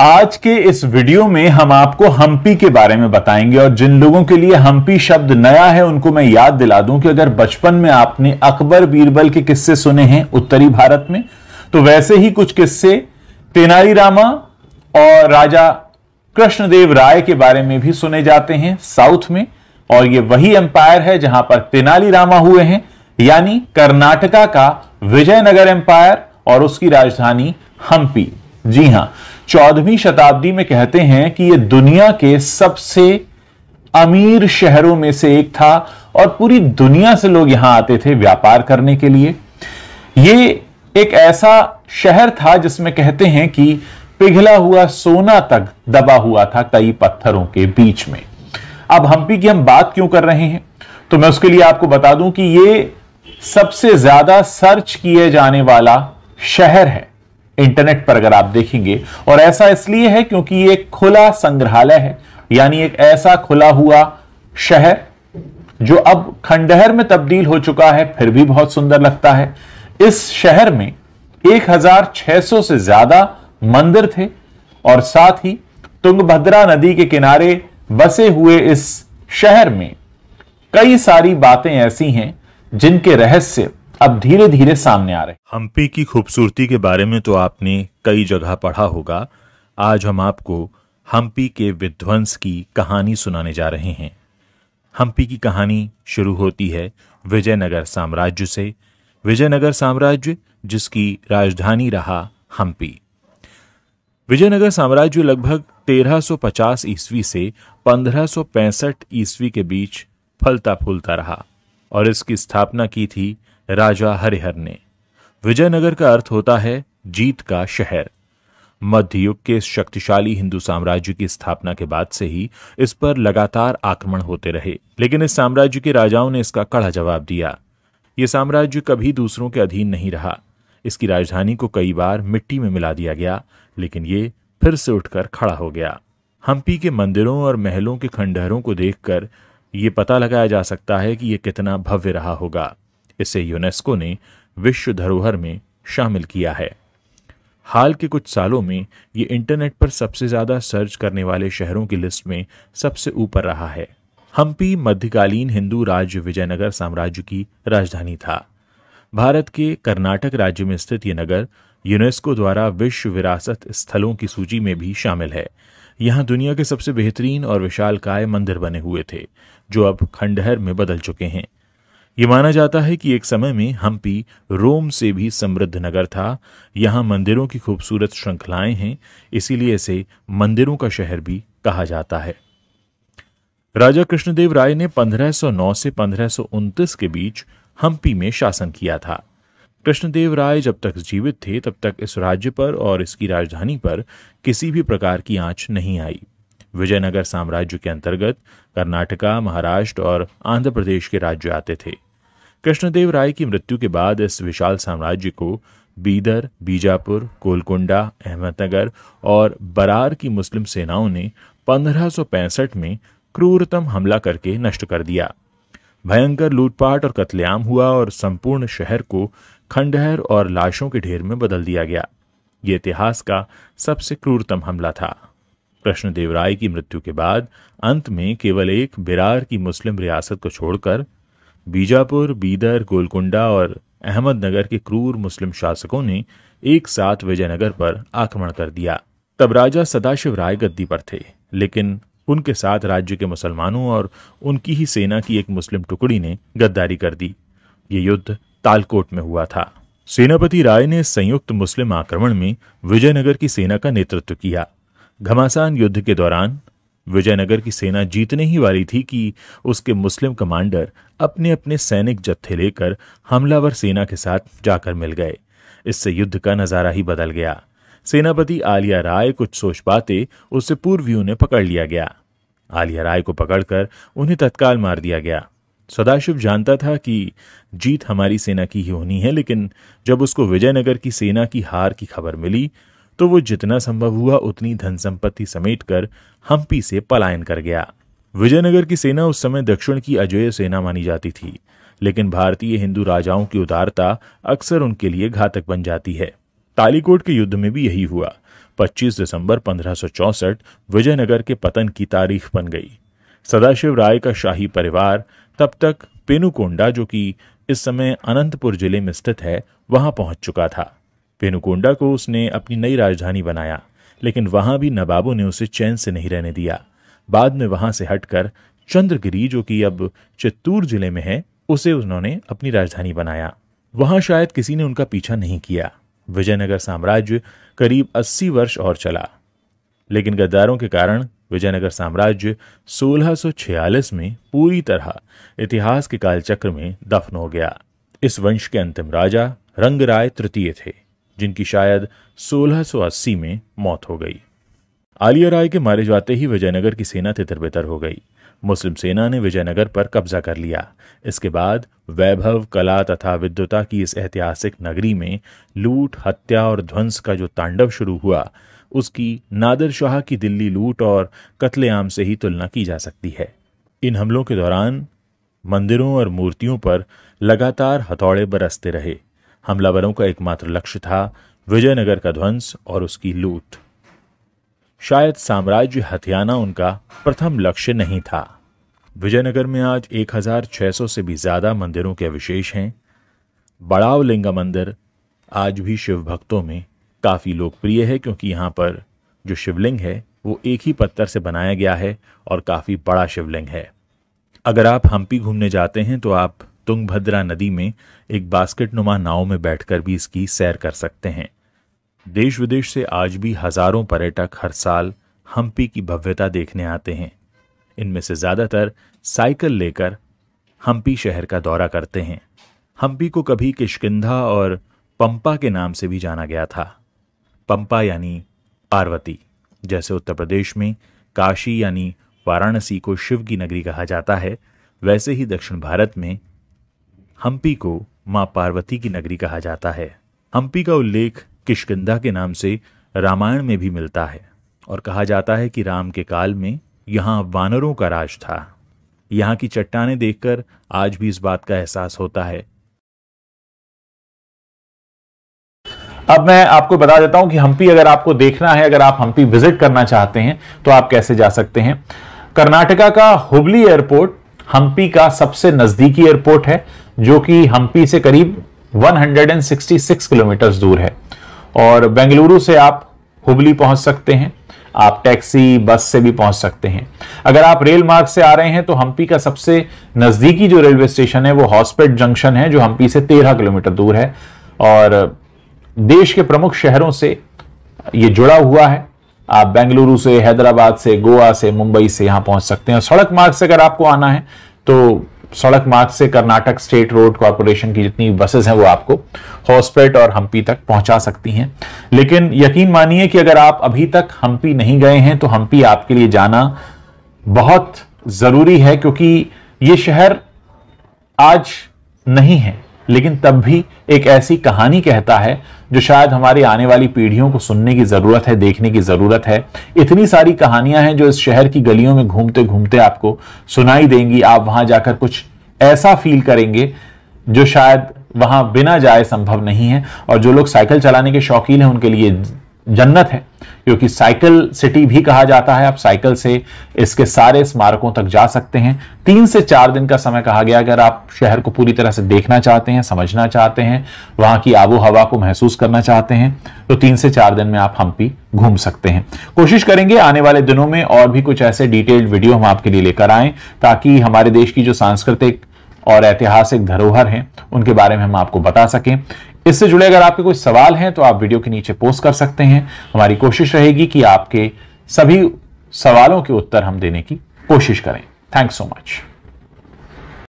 आज के इस वीडियो में हम आपको हम्पी के बारे में बताएंगे और जिन लोगों के लिए हम्पी शब्द नया है उनको मैं याद दिला दूं कि अगर बचपन में आपने अकबर बीरबल के किस्से सुने हैं उत्तरी भारत में तो वैसे ही कुछ किस्से तेनालीरामा और राजा कृष्णदेव राय के बारे में भी सुने जाते हैं साउथ में और ये वही एम्पायर है जहां पर तेनालीरामा हुए हैं यानी कर्नाटका का विजयनगर एम्पायर और उसकी राजधानी हम्पी जी हां चौदहवीं शताब्दी में कहते हैं कि यह दुनिया के सबसे अमीर शहरों में से एक था और पूरी दुनिया से लोग यहां आते थे व्यापार करने के लिए ये एक ऐसा शहर था जिसमें कहते हैं कि पिघला हुआ सोना तक दबा हुआ था कई पत्थरों के बीच में अब हम्पी की हम बात क्यों कर रहे हैं तो मैं उसके लिए आपको बता दूं कि ये सबसे ज्यादा सर्च किए जाने वाला शहर है इंटरनेट पर अगर आप देखेंगे और ऐसा इसलिए है क्योंकि ये खुला संग्रहालय है यानी एक ऐसा खुला हुआ शहर जो अब खंडहर में तब्दील हो चुका है फिर भी बहुत सुंदर लगता है इस शहर में 1600 से ज्यादा मंदिर थे और साथ ही तुंगभद्रा नदी के किनारे बसे हुए इस शहर में कई सारी बातें ऐसी हैं जिनके रहस्य अब धीरे धीरे सामने आ रहे हम्पी की खूबसूरती के बारे में तो आपने कई जगह पढ़ा होगा आज हम आपको हम्पी के विध्वंस की कहानी सुनाने जा रहे हैं हम्पी की कहानी शुरू होती है विजयनगर साम्राज्य से विजयनगर साम्राज्य जिसकी राजधानी रहा हम्पी विजयनगर साम्राज्य लगभग 1350 ईस्वी से 1565 ईस्वी के बीच फलता फूलता रहा और इसकी स्थापना की थी राजा हरिहर ने विजयनगर का अर्थ होता है जीत का शहर मध्य युग के इस शक्तिशाली हिंदू साम्राज्य की स्थापना के बाद से ही इस पर लगातार आक्रमण होते रहे लेकिन इस साम्राज्य के राजाओं ने इसका कड़ा जवाब दिया ये साम्राज्य कभी दूसरों के अधीन नहीं रहा इसकी राजधानी को कई बार मिट्टी में मिला दिया गया लेकिन ये फिर से उठकर खड़ा हो गया हम्पी के मंदिरों और महलों के खंडहरों को देखकर ये पता लगाया जा सकता है कि यह कितना भव्य रहा होगा इसे यूनेस्को ने विश्व धरोहर में शामिल किया है हाल के कुछ सालों में ये इंटरनेट पर सबसे ज़्यादा सर्च करने वाले शहरों की लिस्ट में सबसे ऊपर रहा है हम्पी मध्यकालीन हिंदू राज्य विजयनगर साम्राज्य की राजधानी था भारत के कर्नाटक राज्य में स्थित ये नगर यूनेस्को द्वारा विश्व विरासत स्थलों की सूची में भी शामिल है यहाँ दुनिया के सबसे बेहतरीन और विशालकाय मंदिर बने हुए थे जो अब खंडहर में बदल चुके हैं ये माना जाता है कि एक समय में हम्पी रोम से भी समृद्ध नगर था यहाँ मंदिरों की खूबसूरत श्रृंखलाएं हैं इसीलिए इसे मंदिरों का शहर भी कहा जाता है राजा कृष्णदेव राय ने 1509 से पंद्रह के बीच हम्पी में शासन किया था कृष्णदेव राय जब तक जीवित थे तब तक इस राज्य पर और इसकी राजधानी पर किसी भी प्रकार की आंच नहीं आई विजयनगर साम्राज्य के अंतर्गत कर्नाटका महाराष्ट्र और आंध्र प्रदेश के राज्य आते थे कृष्णदेव राय की मृत्यु के बाद इस विशाल साम्राज्य को बीदर बीजापुर गोलकुंडा अहमदनगर और बरार की मुस्लिम सेनाओं ने 1565 में क्रूरतम हमला करके नष्ट कर दिया भयंकर लूटपाट और कत्लेआम हुआ और संपूर्ण शहर को खंडहर और लाशों के ढेर में बदल दिया गया ये इतिहास का सबसे क्रूरतम हमला था कृष्णदेव राय की मृत्यु के बाद अंत में केवल एक बिरार की मुस्लिम रियासत को छोड़कर बीजापुर बीदर गोलकुंडा और अहमदनगर के क्रूर मुस्लिम शासकों ने एक साथ विजयनगर पर आक्रमण कर दिया तब राजा सदाशिव राय गद्दी पर थे लेकिन उनके साथ राज्य के मुसलमानों और उनकी ही सेना की एक मुस्लिम टुकड़ी ने गद्दारी कर दी ये युद्ध तालकोट में हुआ था सेनापति राय ने संयुक्त मुस्लिम आक्रमण में विजयनगर की सेना का नेतृत्व किया घमासान युद्ध के दौरान विजयनगर की सेना जीतने ही वाली थी कि उसके मुस्लिम कमांडर अपने अपने सैनिक जत्थे लेकर हमलावर सेना के साथ जाकर मिल गए इससे युद्ध का नज़ारा ही बदल गया सेनापति आलिया राय कुछ सोच पाते उससे पूर्वियों ने पकड़ लिया गया आलिया राय को पकड़कर उन्हें तत्काल मार दिया गया सदाशिव जानता था कि जीत हमारी सेना की ही होनी है लेकिन जब उसको विजयनगर की सेना की हार की खबर मिली तो वो जितना संभव हुआ उतनी धन संपत्ति समेट कर हम्पी से पलायन कर गया विजयनगर की सेना उस समय दक्षिण की अजय सेना मानी जाती थी लेकिन भारतीय हिंदू राजाओं की उदारता अक्सर उनके लिए घातक बन जाती है तालीकोट के युद्ध में भी यही हुआ 25 दिसंबर 1564 विजयनगर के पतन की तारीख बन गई सदाशिव राय का शाही परिवार तब तक पेनुकोंडा जो कि इस समय अनंतपुर जिले में स्थित है वहां पहुंच चुका था पेनुकोंडा को उसने अपनी नई राजधानी बनाया लेकिन वहां भी नवाबों ने उसे चैन से नहीं रहने दिया बाद में वहां से हटकर चंद्रगिरी जो कि अब चित्तूर जिले में है उसे उन्होंने अपनी राजधानी बनाया वहां शायद किसी ने उनका पीछा नहीं किया विजयनगर साम्राज्य करीब 80 वर्ष और चला लेकिन गद्दारों के कारण विजयनगर साम्राज्य 1646 में पूरी तरह इतिहास के कालचक्र में दफन हो गया इस वंश के अंतिम राजा रंगराय तृतीय थे जिनकी शायद 1680 में मौत हो गई आलिया राय के मारे जाते ही विजयनगर की सेना तितर बितर हो गई मुस्लिम सेना ने विजयनगर पर कब्जा कर लिया इसके बाद वैभव कला तथा विद्युता की इस ऐतिहासिक नगरी में लूट हत्या और ध्वंस का जो तांडव शुरू हुआ उसकी नादर शाह की दिल्ली लूट और कत्लेआम से ही तुलना की जा सकती है इन हमलों के दौरान मंदिरों और मूर्तियों पर लगातार हथौड़े बरसते रहे हमलावरों का एकमात्र लक्ष्य था विजयनगर का ध्वंस और उसकी लूट शायद साम्राज्य हथियाना उनका प्रथम लक्ष्य नहीं था विजयनगर में आज 1600 से भी ज्यादा मंदिरों के अवशेष हैं लिंगा मंदिर आज भी शिव भक्तों में काफ़ी लोकप्रिय है क्योंकि यहां पर जो शिवलिंग है वो एक ही पत्थर से बनाया गया है और काफ़ी बड़ा शिवलिंग है अगर आप हम्पी घूमने जाते हैं तो आप तुंगभद्रा नदी में एक बास्केट नुमा नाव में बैठकर भी इसकी सैर कर सकते हैं देश विदेश से आज भी हजारों पर्यटक हर साल हम्पी की भव्यता देखने आते हैं इनमें से ज़्यादातर साइकिल लेकर हम्पी शहर का दौरा करते हैं हम्पी को कभी किशकिंधा और पंपा के नाम से भी जाना गया था पंपा यानी पार्वती जैसे उत्तर प्रदेश में काशी यानी वाराणसी को शिव की नगरी कहा जाता है वैसे ही दक्षिण भारत में हम्पी को माँ पार्वती की नगरी कहा जाता है हम्पी का उल्लेख किशकिंधा के नाम से रामायण में भी मिलता है और कहा जाता है कि राम के काल में यहाँ वानरों का राज था यहाँ की चट्टाने देखकर आज भी इस बात का एहसास होता है अब मैं आपको बता देता हूं कि हम्पी अगर आपको देखना है अगर आप हम्पी विजिट करना चाहते हैं तो आप कैसे जा सकते हैं कर्नाटका का हुबली एयरपोर्ट हम्पी का सबसे नजदीकी एयरपोर्ट है जो कि हम्पी से करीब 166 किलोमीटर दूर है और बेंगलुरु से आप हुबली पहुंच सकते हैं आप टैक्सी बस से भी पहुंच सकते हैं अगर आप रेल मार्ग से आ रहे हैं तो हम्पी का सबसे नज़दीकी जो रेलवे स्टेशन है वो हॉस्पेट जंक्शन है जो हम्पी से 13 किलोमीटर दूर है और देश के प्रमुख शहरों से ये जुड़ा हुआ है आप बेंगलुरु से हैदराबाद से गोवा से मुंबई से यहां पहुंच सकते हैं सड़क मार्ग से अगर आपको आना है तो सड़क मार्ग से कर्नाटक स्टेट रोड कॉरपोरेशन की जितनी बसेस हैं वो आपको हॉस्पेट और हम्पी तक पहुंचा सकती हैं लेकिन यकीन मानिए कि अगर आप अभी तक हम्पी नहीं गए हैं तो हम्पी आपके लिए जाना बहुत ज़रूरी है क्योंकि ये शहर आज नहीं है लेकिन तब भी एक ऐसी कहानी कहता है जो शायद हमारी आने वाली पीढ़ियों को सुनने की ज़रूरत है देखने की ज़रूरत है इतनी सारी कहानियां हैं जो इस शहर की गलियों में घूमते घूमते आपको सुनाई देंगी आप वहां जाकर कुछ ऐसा फील करेंगे जो शायद वहां बिना जाए संभव नहीं है और जो लोग साइकिल चलाने के शौकीन हैं उनके लिए जन्नत है क्योंकि साइकिल सिटी भी कहा जाता है आप साइकिल से इसके सारे स्मारकों तक जा सकते हैं तीन से चार दिन का समय कहा गया अगर आप शहर को पूरी तरह से देखना चाहते हैं समझना चाहते हैं वहां की आबो हवा को महसूस करना चाहते हैं तो तीन से चार दिन में आप हम्पी घूम सकते हैं कोशिश करेंगे आने वाले दिनों में और भी कुछ ऐसे डिटेल्ड वीडियो हम आपके लिए लेकर आए ताकि हमारे देश की जो सांस्कृतिक और ऐतिहासिक धरोहर हैं उनके बारे में हम आपको बता सकें इससे जुड़े अगर आपके कोई सवाल हैं तो आप वीडियो के नीचे पोस्ट कर सकते हैं हमारी कोशिश रहेगी कि आपके सभी सवालों के उत्तर हम देने की कोशिश करें थैंक्स सो मच